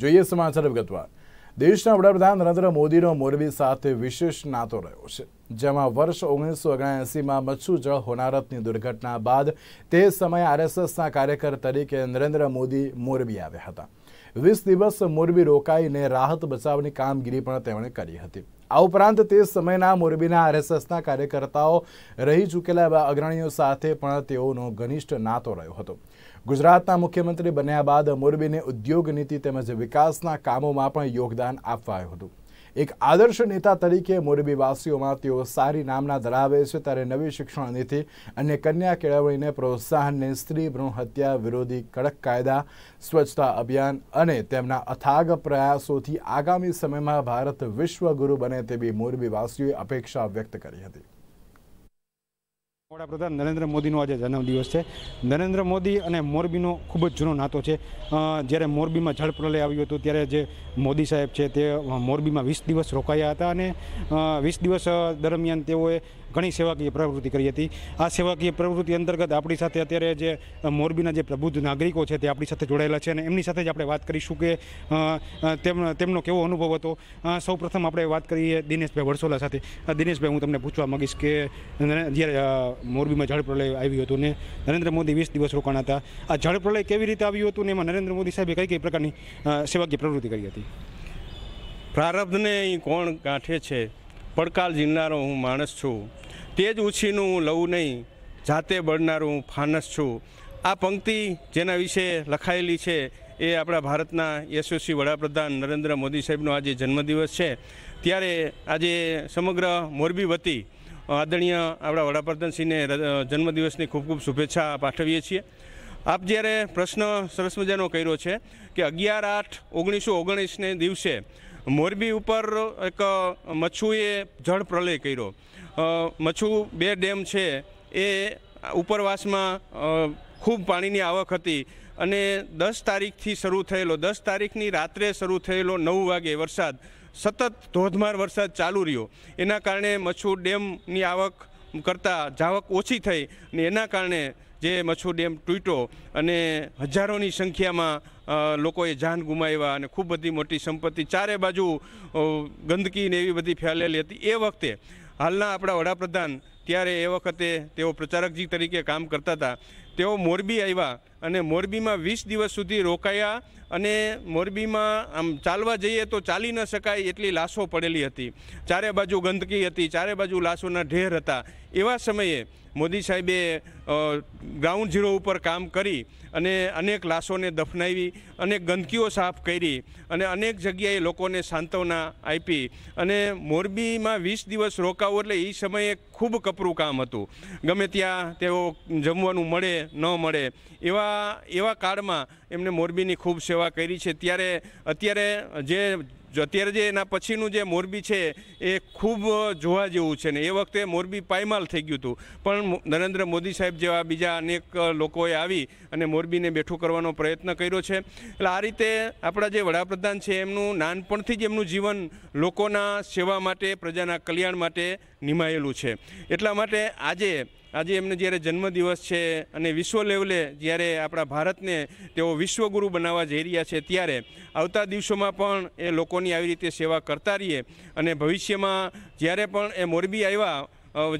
જોઈએ સમાચાર વિગતવાર દેશના વડાપ્રધાન નરેન્દ્ર મોદીનો મોરબી સાથે વિશેષ નાતો રહ્યો છે જેમાં વર્ષ ઓગણીસો ઓગણએંસીમાં મચ્છુ જળ હોનારતની દુર્ઘટના બાદ તે સમયે આરએસએસના કાર્યકર તરીકે નરેન્દ્ર મોદી મોરબી આવ્યા હતા વીસ દિવસ મોરબી રોકાઈને રાહત બચાવની કામગીરી પણ તેમણે કરી હતી આ ઉપરાંત તે સમયના મોરબીના આરએસએસના કાર્યકર્તાઓ રહી ચૂકેલા અગ્રણીઓ સાથે પણ તેઓનો ઘનિષ્ઠ નાતો રહ્યો હતો ગુજરાતના મુખ્યમંત્રી બન્યા બાદ મોરબીને ઉદ્યોગ નીતિ તેમજ વિકાસના કામોમાં પણ યોગદાન આપવાયું હતું એક આદર્શ નેતા તરીકે મોરબીવાસીઓમાં તેઓ સારી નામના ધરાવે છે ત્યારે નવી શિક્ષણ નીતિ અને કન્યા કેળવણીને પ્રોત્સાહનને સ્ત્રી ભ્રૂણ હત્યા વિરોધી કડક કાયદા સ્વચ્છતા અભિયાન અને તેમના અથાગ પ્રયાસોથી આગામી સમયમાં ભારત વિશ્વગુરુ બને તેવી મોરબીવાસીઓએ અપેક્ષા વ્યક્ત કરી હતી વડાપ્રધાન નરેન્દ્ર મોદીનો આજે જન્મદિવસ છે નરેન્દ્ર મોદી અને મોરબીનો ખૂબ જ જૂનો નાતો છે જ્યારે મોરબીમાં જળ પ્રલય આવ્યું હતું ત્યારે જે મોદી સાહેબ છે તે મોરબીમાં વીસ દિવસ રોકાયા હતા અને વીસ દિવસ દરમિયાન તેઓએ ઘણી સેવાકીય પ્રવૃત્તિ કરી હતી આ સેવાકીય પ્રવૃત્તિ અંતર્ગત આપણી સાથે અત્યારે જે મોરબીના જે પ્રબુદ્ધ નાગરિકો છે તે આપણી સાથે જોડાયેલા છે અને એમની સાથે જ આપણે વાત કરીશું કે તેમનો કેવો અનુભવ હતો સૌ આપણે વાત કરીએ દિનેશભાઈ વડસોલા સાથે દિનેશભાઈ હું તમને પૂછવા માગીશ કે જ્યારે મોરબીમાં જળ પ્રલય આવ્યું હતું ને નરેન્દ્ર મોદી વીસ દિવસ રોકાણા હતા આ જળ પ્રલય કેવી રીતે આવ્યું હતું ને એમાં નરેન્દ્ર મોદી સાહેબે કઈ કઈ પ્રકારની સેવાકીય પ્રવૃત્તિ કરી હતી પ્રારબ્ધને અહીં કોણ ગાંઠે છે પડકાર જીલનારો હું માણસ છું તે જ ઉછીનું હું લઉં નહીં જાતે બળનારું ફાનસ છું આ પંક્તિ જેના વિશે લખાયેલી છે એ આપણા ભારતના યશસ્વી વડાપ્રધાન નરેન્દ્ર મોદી સાહેબનો આજે જન્મદિવસ છે ત્યારે આજે સમગ્ર મોરબી વતી આદરણીય આપણા વડાપ્રધાનશ્રીને જન્મદિવસની ખૂબ ખૂબ શુભેચ્છા પાઠવીએ છીએ આપ જ્યારે પ્રશ્ન સરસ મજાનો કર્યો છે કે અગિયાર આઠ ઓગણીસો ઓગણીસને દિવસે મોરબી ઉપર એક મચ્છુએ જળ પ્રલય કર્યો મચ્છુ બે ડેમ છે એ ઉપરવાસમાં ખૂબ પાણીની આવક હતી અને દસ તારીખથી શરૂ થયેલો દસ તારીખની રાત્રે શરૂ થયેલો નવ વાગે વરસાદ સતત ધોધમાર વરસાદ ચાલુ રહ્યો એના કારણે મચ્છુ ડેમની આવક કરતાં જાવક ઓછી થઈ અને એના કારણે જે મચ્છુ ડેમ તૂટ્યો અને હજારોની સંખ્યામાં લોકોએ જાન ગુમાવ્યા અને ખૂબ બધી મોટી સંપત્તિ ચારે બાજુ ગંદકીને એવી બધી ફેલેલી હતી એ વખતે હાલના આપણા વડાપ્રધાન ત્યારે એ વખતે તેઓ પ્રચારકજી તરીકે કામ કરતા હતા તેઓ મોરબી આવ્યા અને મોરબીમાં વીસ દિવસ સુધી રોકાયા અને મોરબીમાં આમ ચાલવા જઈએ તો ચાલી ન શકાય એટલી લાશો પડેલી હતી ચારે બાજુ ગંદકી હતી ચારે બાજુ લાશોના ઢેર હતા એવા સમયે મોદી સાહેબે ગ્રાઉન્ડ ઝીરો ઉપર કામ કરી અને અનેક લાશોને દફનાવી અનેક ગંદકીઓ સાફ કરી અને અનેક જગ્યાએ લોકોને સાંત્વના આપી અને મોરબીમાં વીસ દિવસ રોકાવો એટલે એ સમયે ખૂબ કપરું કામ હતું ગમે ત્યાં તેઓ જમવાનું મળે ન મળે એવા એવા એવા કાળમાં એમને મોરબીની ખૂબ સેવા કરી છે ત્યારે અત્યારે જે અત્યારે જે એના પછીનું જે મોરબી છે એ ખૂબ જોવા જેવું છે ને એ વખતે મોરબી પાયમાલ થઈ ગયું હતું પણ નરેન્દ્ર મોદી સાહેબ જેવા બીજા અનેક લોકોએ આવી અને મોરબીને બેઠું કરવાનો પ્રયત્ન કર્યો છે એટલે આ રીતે આપણા જે વડાપ્રધાન છે એમનું નાનપણથી જ એમનું જીવન લોકોના સેવા માટે પ્રજાના કલ્યાણ માટે નિમાયેલું છે એટલા માટે આજે આજે એમને જ્યારે જન્મદિવસ છે અને વિશ્વ લેવલે જ્યારે આપણા ભારતને તેઓ વિશ્વગુરુ બનાવવા જઈ રહ્યા છે ત્યારે આવતા દિવસોમાં પણ એ લોકોની આવી રીતે સેવા કરતા રહીએ અને ભવિષ્યમાં જ્યારે પણ એ મોરબી આવ્યા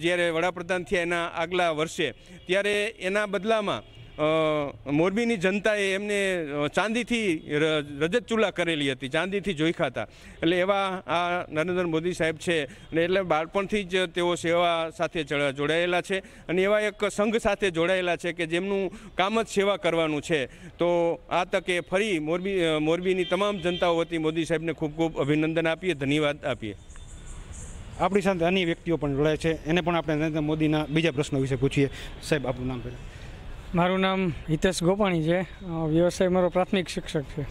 જ્યારે વડાપ્રધાન થયા એના આગલા વર્ષે ત્યારે એના બદલામાં મોરબીની જનતાએ એમને ચાંદીથી રજત ચૂલા કરેલી હતી ચાંદીથી જોઈખાતા એટલે એવા આ નરેન્દ્ર મોદી સાહેબ છે અને એટલે બાળપણથી જ તેઓ સેવા સાથે જોડાયેલા છે અને એવા એક સંઘ સાથે જોડાયેલા છે કે જેમનું કામ જ સેવા કરવાનું છે તો આ તકે ફરી મોરબી મોરબીની તમામ જનતાઓ વતી મોદી સાહેબને ખૂબ ખૂબ અભિનંદન આપીએ ધન્યવાદ આપીએ આપણી સાથે અન્ય વ્યક્તિઓ પણ જોડાય છે એને પણ આપણે નરેન્દ્ર મોદીના બીજા પ્રશ્નો વિશે પૂછીએ સાહેબ આપણું નામ પહેલાં મારું નામ હિતેશ ગોપાણી છે વ્યવસાય મારો પ્રાથમિક શિક્ષક છે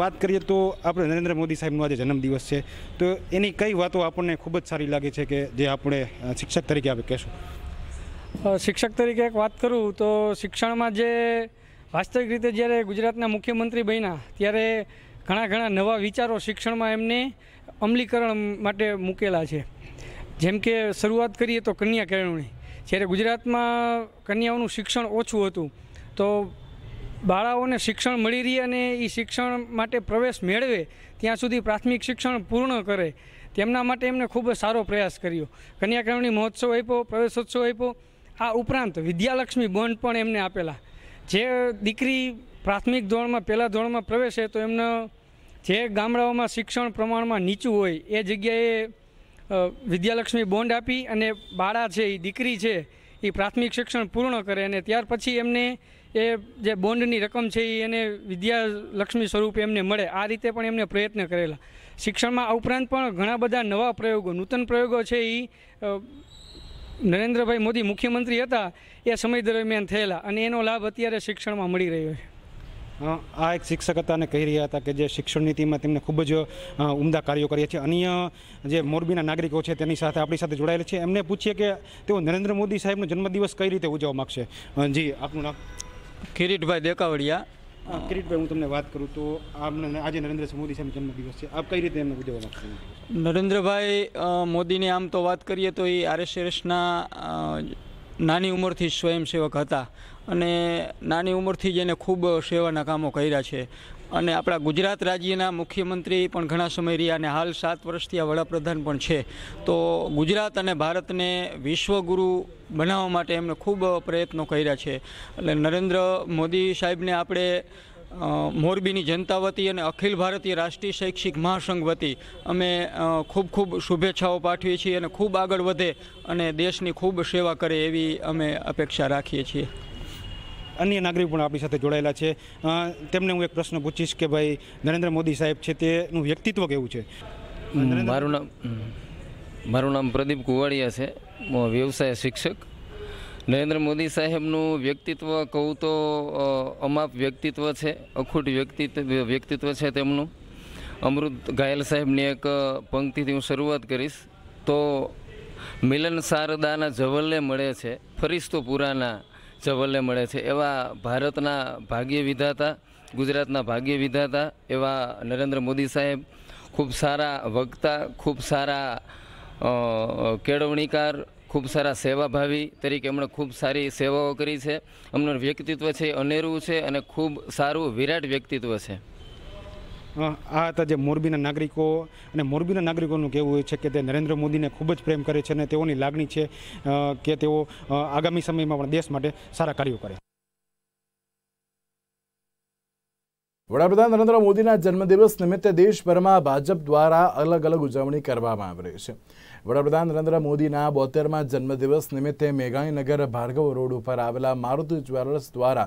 વાત કરીએ તો આપણે નરેન્દ્ર મોદી સાહેબનો આજે જન્મદિવસ છે તો એની કઈ વાતો આપણને ખૂબ જ સારી લાગે છે કે જે આપણે શિક્ષક તરીકે આપણે કહેશું શિક્ષક તરીકે એક વાત કરું તો શિક્ષણમાં જે વાસ્તવિક રીતે જ્યારે ગુજરાતના મુખ્યમંત્રી બન્યા ત્યારે ઘણા ઘણા નવા વિચારો શિક્ષણમાં એમને અમલીકરણ માટે મૂકેલા છે જેમ કે શરૂઆત કરીએ તો કન્યા કેળવણી જ્યારે ગુજરાતમાં કન્યાઓનું શિક્ષણ ઓછું હતું તો બાળાઓને શિક્ષણ મળી રહે અને એ શિક્ષણ માટે પ્રવેશ મેળવે ત્યાં સુધી પ્રાથમિક શિક્ષણ પૂર્ણ કરે તેમના માટે એમને ખૂબ જ સારો પ્રયાસ કર્યો કન્યાકરણી મહોત્સવ આપ્યો પ્રવેશોત્સવ આપ્યો આ ઉપરાંત વિદ્યાલક્ષ્મી બંધ પણ એમને આપેલા જે દીકરી પ્રાથમિક ધોરણમાં પહેલાં ધોરણમાં પ્રવેશે તો એમને જે ગામડાઓમાં શિક્ષણ પ્રમાણમાં નીચું હોય એ જગ્યાએ વિદ્યાલક્ષ્મી બોન્ડ આપી અને બાળા છે એ દીકરી છે એ પ્રાથમિક શિક્ષણ પૂર્ણ કરે અને ત્યાર પછી એમને એ જે બોન્ડની રકમ છે એ એને વિદ્યાલક્ષ્મી સ્વરૂપે એમને મળે આ રીતે પણ એમને પ્રયત્ન કરેલા શિક્ષણમાં આ ઉપરાંત પણ ઘણા બધા નવા પ્રયોગો નૂતન પ્રયોગો છે એ નરેન્દ્રભાઈ મોદી મુખ્યમંત્રી હતા એ સમય દરમિયાન થયેલા અને એનો લાભ અત્યારે શિક્ષણમાં મળી રહ્યો છે આ એક શિક્ષક હતા અને કહી રહ્યા હતા કે જે શિક્ષણ નીતિમાં તેમને ખૂબ જ ઉમદા કાર્યો કર્યા છે અન્ય જે મોરબીના નાગરિકો છે તેની સાથે આપણી સાથે જોડાયેલા છે એમને પૂછીએ કે તેઓ નરેન્દ્ર મોદી સાહેબનો જન્મદિવસ કઈ રીતે ઉજવવા માગશે જી આપનું નામ કિરીટભાઈ દેકાવડિયા કિરીટભાઈ હું તમને વાત કરું તો આપને આજે નરેન્દ્ર મોદી સાહેબનો જન્મદિવસ છે આપ કઈ રીતે એમને ઉજવવા માગશો નરેન્દ્રભાઈ મોદીની આમ તો વાત કરીએ તો એ આરએસએસના નાની ઉંમરથી સ્વયંસેવક હતા અને નાની ઉંમરથી જ એને ખૂબ સેવાના કામો કર્યા છે અને આપણા ગુજરાત રાજ્યના મુખ્યમંત્રી પણ ઘણા સમય રહ્યા અને હાલ સાત વર્ષથી આ વડાપ્રધાન પણ છે તો ગુજરાત અને ભારતને વિશ્વગુરુ બનાવવા માટે એમને ખૂબ પ્રયત્નો કર્યા છે એટલે નરેન્દ્ર મોદી સાહેબને આપણે મોરબીની જનતા વતી અને અખિલ ભારતીય રાષ્ટ્રીય શૈક્ષિક મહાસંઘ વતી અમે ખૂબ ખૂબ શુભેચ્છાઓ પાઠવીએ છીએ અને ખૂબ આગળ વધે અને દેશની ખૂબ સેવા કરે એવી અમે અપેક્ષા રાખીએ છીએ અન્ય નાગરિક પણ આપણી સાથે જોડાયેલા છે તેમને હું એક પ્રશ્ન પૂછીશ કે ભાઈ નરેન્દ્ર મોદી સાહેબ છે તેનું વ્યક્તિત્વ કેવું છે મારું નામ મારું નામ પ્રદીપ કુવાડિયા છે વ્યવસાય શિક્ષક નરેન્દ્ર મોદી સાહેબનું વ્યક્તિત્વ કહું તો અમાપ વ્યક્તિત્વ છે અખૂટ વ્યક્તિત્વ વ્યક્તિત્વ છે તેમનું અમૃત ઘાયલ સાહેબની એક પંક્તિથી હું શરૂઆત કરીશ તો મિલન શારદાના જવલ્લે મળે છે ફરીશ તો પુરાના જવલ્લે મળે છે એવા ભારતના ભાગ્ય વિધાતા ગુજરાતના ભાગ્ય વિધાતા એવા નરેન્દ્ર મોદી સાહેબ ખૂબ સારા વક્તા ખૂબ સારા કેળવણીકાર ખૂબ સારા સેવાભાવી તરીકે એમણે ખૂબ સારી સેવાઓ કરી છે એમનું વ્યક્તિત્વ છે અનેરું છે અને ખૂબ સારું વિરાટ વ્યક્તિત્વ છે આ હતા જે મોરબીના નાગરિકો અને મોરબીના નાગરિકોનું કહેવું છે કે તે નરેન્દ્ર મોદીને ખૂબ જ પ્રેમ કરે છે અને તેઓની લાગણી છે કે તેઓ આગામી સમયમાં પણ દેશ માટે સારા કાર્યો કરે વડાપ્રધાન નરેન્દ્ર મોદીના જન્મદિવસ નિમિત્તે દેશભરમાં ભાજપ દ્વારા અલગ અલગ ઉજવણી કરવામાં આવી રહી છે વડાપ્રધાન નરેન્દ્ર મોદીના બોતેરમાં જન્મદિવસ નિમિત્તે મેઘાણીનગર ભાર્ગવ રોડ ઉપર આવેલા મારુતિ જ્વેલર્સ દ્વારા